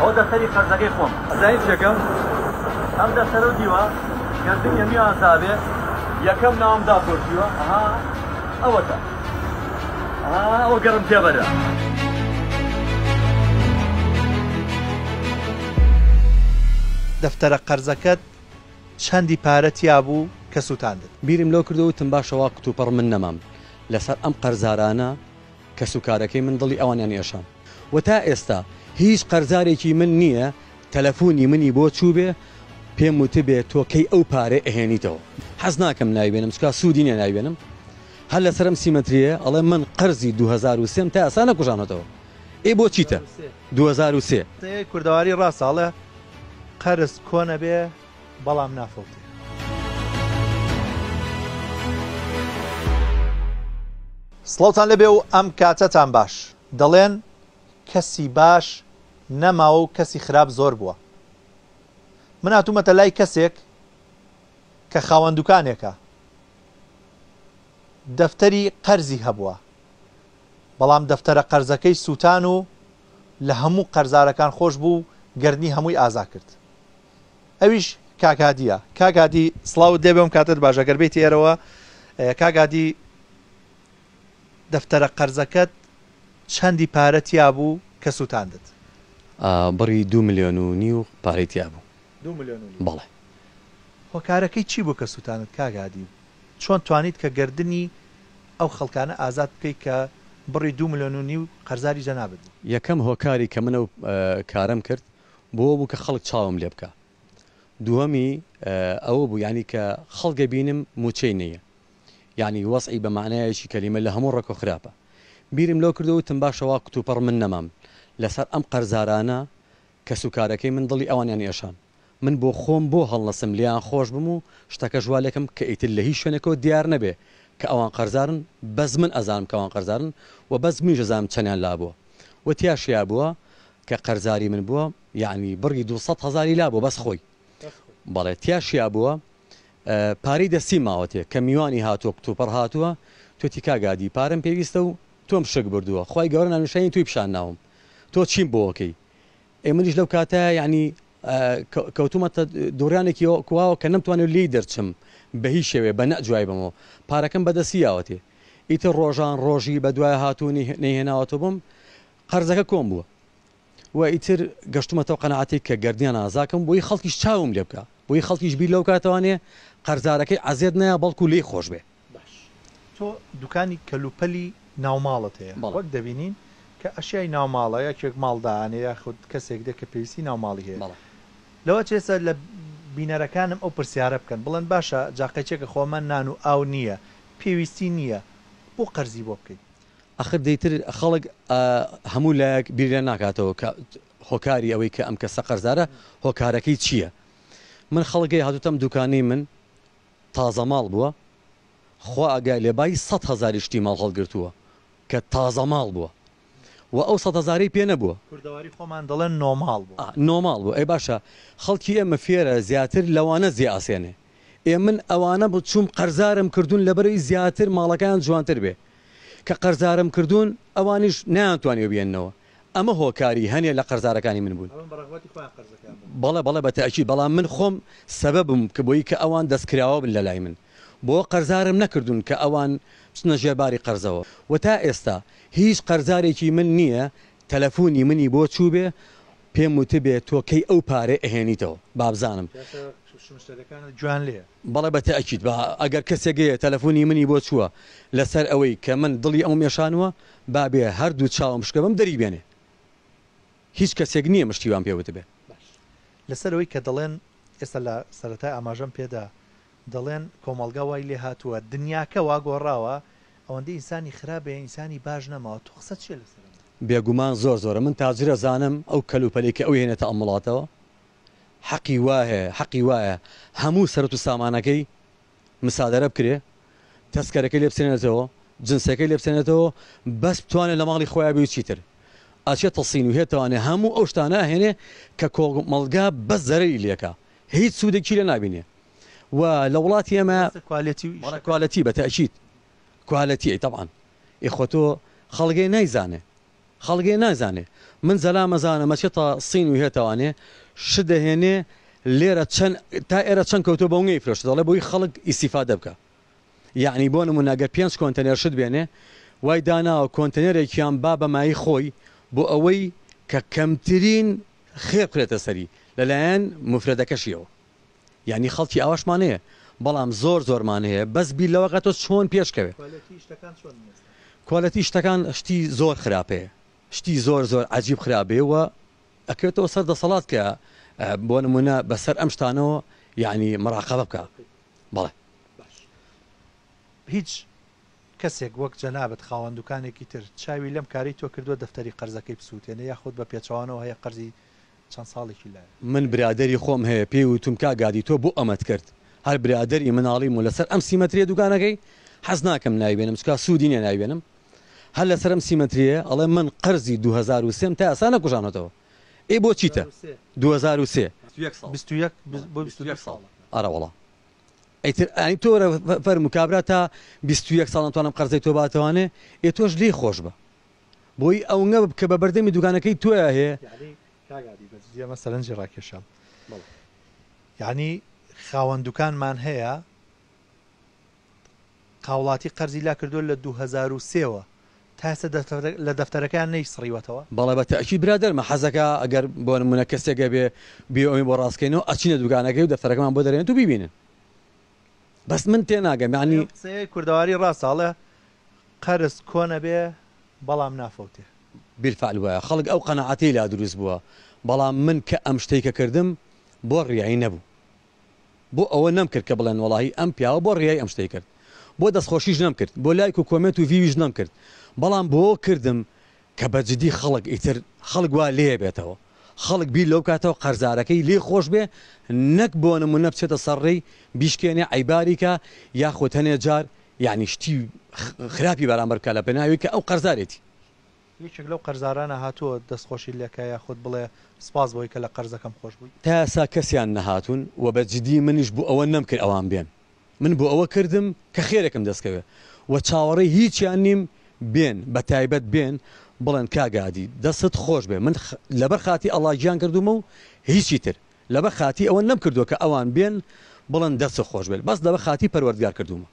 ئەو دەسەری فەرزەکەی خۆم زای چەکەم ئەم دەسەر و دیوە گەندم یەمی ئازابێ یەکەم ناوم داپۆشیوە ئەها ئەوەتە ئەوە گەرم تێبەرە. دەفتەرە قەرزەکەت چەندی پارەتیا بوو کە سووتاندت بیرم لەو کردو وتم باشەوە قوتوپەڕ من نەمام لەسەر ئەم قەرزارانە کە سوکارەکەی من دڵی ئەوانیان یێشام و تا ئێستا هیچ قەرزارێکی من نییە تەلەفۆنی منی بۆ چوو بێ پێم وتبێت تۆ کەی ئەو پارێ ئەهێنیتەوە حەز ناکەم ناوێنم چکا سوودینە ناوێنم هەر لە سرم سیمەتریە ئەڵێ من قەرزی 2023 تا ئاسانە کوژانەتەوە ئێ بۆ چیتە 2023 کوردەواری ڕاستاڵە قەرز کۆنە بێ بەڵام نافڵتی سڵاوتان لەبێ و ئەم کاتەتان باش دەڵێن کەسی باش نەماوە و کەسی خراپ زۆر بووە مناتومەتە لای کەسێک کە خاوەندوکانێکە دەفتەری قەرزی هەبووە بەڵام دەفتەرە قەرزەکەی سووتان و لە هەموو قەرزارەکان خۆش بوو گردنی هەمووی ئازا کرد ئەویش کاکادیە کاگادی سلااو دێبم کاتت باشەگەر بێتی ئێرەوە کاگادی دەفتەرە قەرزەکەت چەندی پارەتیا بوو کە سووتاندت بڕی دو میلیۆن و نی و پارێتیا بوو بەڵێ خۆکارەکەی چی بوو کە سووتانت کاگادی چۆن توانیت کە گردردنی ئەو خەڵکانە ئازاد بکەیت کە بڕی دو میلیۆن و نی و قەرزاری جەنابێت یەکەم هۆکاری کە منە کارم کرد بۆ بوو کە خەڵک چاوم لێ بکە دووەمی ئەوە بوو ینی کە خەڵگە بینم موچەی نییە ینی وەسعی بە معنایەکی کەلیمە لە هەموو ڕێک و خراپە بیرم لەو کردو وتم باشەوە قوتوپەڕ من نەمام لەسەر ئەم قەرزارانە کە سوکارەکەی من دڵی ئەوانیان ئێشان من بۆ خۆم بۆ هەڵنەسم لیان خۆش بم و شتەکە ژوالێکم کە ئیتر لە هیچ شوێنێکەوە دیار نەبێ کە ئەوان قەرزارن بەز من ئەزانم کە ئەوان قەرزارن و بەز می ژەزانم چەندیان لابووە و تیاشیا بووە کە قەرزاری من بووە یعنی بڕی 200 هزاری لابوو بەس خۆی بەڵێ تیاشیا بووە پارەی دەستی ماوەتێ کە میوانی هاتووە کتوپەر هاتووە توتی کاگادی پارم پێویستە و تۆم شک بردووە خی گەورە نامێشانی توی پیشان ناوم تۆ چیم بۆەکەی ئێمەنیش لەو کاتە یعنی کەوتومەتە دوورانێکی کواوە کە نمتوانێت لی دەرچم بە هیچ شێوێ بە نەجوای بمەوە پارەکەم بەدەسییاوەتێ ئیتر ڕۆژان ڕۆژی بە دوای هاتوونی نەیهێناوەتە بم قەرزەکە کۆم بووە و ئیتر گەشتومەتەوە قەنەعاتێک کە گردیان ئازاکەم بۆی خەڵکیش چاوم لێ بکە بۆی خەڵکیش بیر لەو کاتوانێ قەرزارەکەی ئازێت نە بەڵکو لی خۆش بێ تۆ دوکانی کەلوپەلی ناوماڵت هەیە وەک دەبینین کە ئەشیای ناوماڵە یەکێک ماڵدانەیە خود کەسێک دە کە پێویستی ناوماڵی هەیە لەوە چێسە لە بینەرەکانم ئەو پرسیارە بکەن بڵند باشە جاقەچێکە خۆمان نان و ئاو نییە پێویستی نییە بۆ قەرزی بۆ بکەیت ئەخر دەیتر خەڵک هەموو لایەک بیرە ناکاتەوە هۆکاری ئەوەی کە ئەم کەسە قەرزارە هۆکارەکەی چییە من خەڵگەی هاتوتەم دوکانی من تازە ماڵ بووە خوا ئەگای لێبایی ١هزاری شتی ماڵ هەڵگرتووە کە تازەماڵ بووە و ئەو سەدەزاری پێ نەبووە کوردەواری خۆمان دەڵێن نۆماڵ بوو نۆماڵ بوو ئەی باشە خەڵکی ئێمە فێرە زیاتر لەوانە زیاسێنێ ئێ من ئەوانە بۆ چوم قەرزارم کردوون لەبەری زیاتر ماڵەکان جوانتر بێ کە قەرزارم کردوون ئەوانیش نیانتوانێ بێننەوە ئەمە هۆکاری هەنێ لە قەرزارەکانی من بوون بەڵە بەڵە بە تەکی بەڵام من خۆم سەبە بم کە بۆی کە ئەوان دەستکراوە بن لە لای من بۆ قەرزارم نەکردوون کە ئەوان بچنە ژێباری قەرزەوە و تا ئێستا هیچ قەرزارێکی من نییە تەلەفۆنی منی بۆ چوو بێ پێم وتبێت تۆکەی ئەو پارێ ئەهێنیتەوە بابزانم جوان لێ بەڵێ بە تەکییت بە ئەگەر کەسێکگەیە تەلەفۆنی منی بۆ چووە لەسەر ئەوەی کە من دڵی ئەو مێشانوە بابێ هەردوو چاوم شکە بم دەری بێنێ هیچ کەسێک نییە مشتیوان پێوت بێ لەسەرەوەی کە دەڵێن ئێستا لە سەرەتا ئاماژەم پێدا دەڵێن کۆمەلگا وای لێ هاتووە دنیاکە وا گۆڕاوە ئەوەندە ئینسانی خراپە ئینسانی باش نەماوە تو قسە چێ لەسەر بێگومان زۆر زۆرە من تاجرە زانم ئەو کەلوپەلێکی ئەو هێنێتە ئەم وڵاتەوە حەقی وایە حەقی وایە هەموو سەرەت و سامانەکەی مسادەرە بکرێ تەسکەرەکەی لێ بسێنێتەوە جنسەکەی لێ بسێنێتەوە بەس بتوانێت لە ماڵی خۆیابی و چیتر ئاچێت تەسین و هێتوانێ هەموو ئەو شتانە هێنێ کە کۆڵ مەڵگا بەس زەرری لێکە هیچ سوودێکی لە نبینێ و لە وڵاتی ئێمە کوالەتی بە تەشید کوالەتی تەبان ئیخۆتۆ خەڵگەی نایزانێ خەڵگەی نازانێ من زەلا مەزانە مەچێتە سین و هێتەوانێ ش دەهێنێ لێرە چەند تا ئێرە چەند کەوتۆ بەونگەی فرۆشت دەڵێ بۆی خەڵک ئیسیفادە بکە یعنی بۆ نموناگەر پێنج کۆنتەنێر شت بێنێ وای داناوە کۆنتەنێرێکیان با بەمایی خۆی بۆ ئەوەی کە کەمترین خێبکرێتە سەری لەلایەن مفرەدەکەشیەوە یعنی خەڵکی ئەوەشمانەیە بەڵام زۆر زۆرمانەیە بەس بی لەوەقە تۆ چۆن پێشکەوێت کۆلەتی شتەکان شتی زۆر خراپەیە شتی زۆر زۆر عجیب خراپێەوە ئەکرێتەوە سەر دەسەڵات کە بۆ نمونە بەسەر ئەم شتانەوە یعنی مراقبە بکە بەڵێ هیچ کەسێک وەک جەنابەت خاوەندوکانێکی تر چاوی لەم کاری تۆ کردووە دەفتەری قەرزەکەی بسووتێنە یاخود بە پێچوانەوە هەیە قەرزی چەند ساڵێکی لای من برادری خۆم هەیە پێی وتم کاگادی تۆ بۆ ئەمەت کرد هەر برادری مناڵی و لەسەر ئەم سیمەتریە دوگانەکەی حەز ناکەم ناوێنم چکا سوودینە ناوێنم هەر لەسەر ئەم سیمەتریە ئەڵێ من قەرزی 2023 تا ئاسا نەکوژانەتەوە ئێ بۆ چیتە 2023 ساڵ ئاراوەڵە ئەیتر ئەنی تۆرە فەر مکابرا تا 21 ساڵانتوانم قەرزەی تۆ باتەوانێ ئێ تۆش لێ خۆش بە بۆی ئەو نە بکە بە بەردەمی دوگانەکەی تۆە هەیە ئەمە سەرنجی ڕاکێشم یعنی خاوەندوکانمان هەیە قاوڵاتی قەرزی لا کردو لە 2023ەوە تاسە لە دەفتەرەکان نەی سڕیوەتەوە بەڵێ بە تەکی برادەرمە حەزەکە ئەگەر بۆ نمونە کەسێکە بێ بیئۆمی بۆ ڕاستکەینەوە ئەچینە دوگانەکەی و دەفتەرەکەمان بۆ دەرێن تو ببینن بەس من تێناگەمانی کوردەواری ڕاستاڵە قەرز کۆنە بێ بەڵام نافەوتێ بیلفعل وایە خەڵک ئەو قەنەعاتی لا دروست بووە بەڵام من کە ئەم شتێکە کردم بۆ ڕیایی نەبوو بۆ ئەوە نەمکرد کە بڵێن وڵی ئەم پیاوە بۆ ڕیای ئەم شتەی کرد بۆ دەستخۆشیش نەم کرد بۆ لایک و کۆمنت و ویویش نەم کرد بەڵام بۆ کردم کە بەجددی خەڵک ئیتر خەڵک وا لێ بێتەوە خەڵک بیر لەو کاتەوە قەرزارەکەی لێ خۆش بێ نەک بۆ نمونە بچێتە سەرڕێی بیشکێنێ ئەیباریکە یاخۆتەنێ جار یعنی شتی خراپی بەرامبەرکە لە پێناوی کە ئەو قەرزارێتی هیچێک لەو قەرزارانە هاتووە دەستخۆشی لەکایە خودت بڵێ سپاس بۆی کە لە قەرزەکەم خۆش بووی تاسا کەسیان نەهاتون و بە جدی منیش بوو ئەوە نەمکرد ئەوان بێن من بۆ ئەوە کردم کە خێرەکەم دەستکەوێ و چاوەڕی هیچیان نیم بێن بە تایبەت بێن بڵێن کاگادی دەست خۆش بێ من لەبەر خاتی ئەڵاجیان کردومە و هیچی تر لەبە خاتی ئەوە نەم کردووە کە ئەوان بێن بڵند دەست خۆش بێت بەس لەبە خاتی پەروەردگار کردومە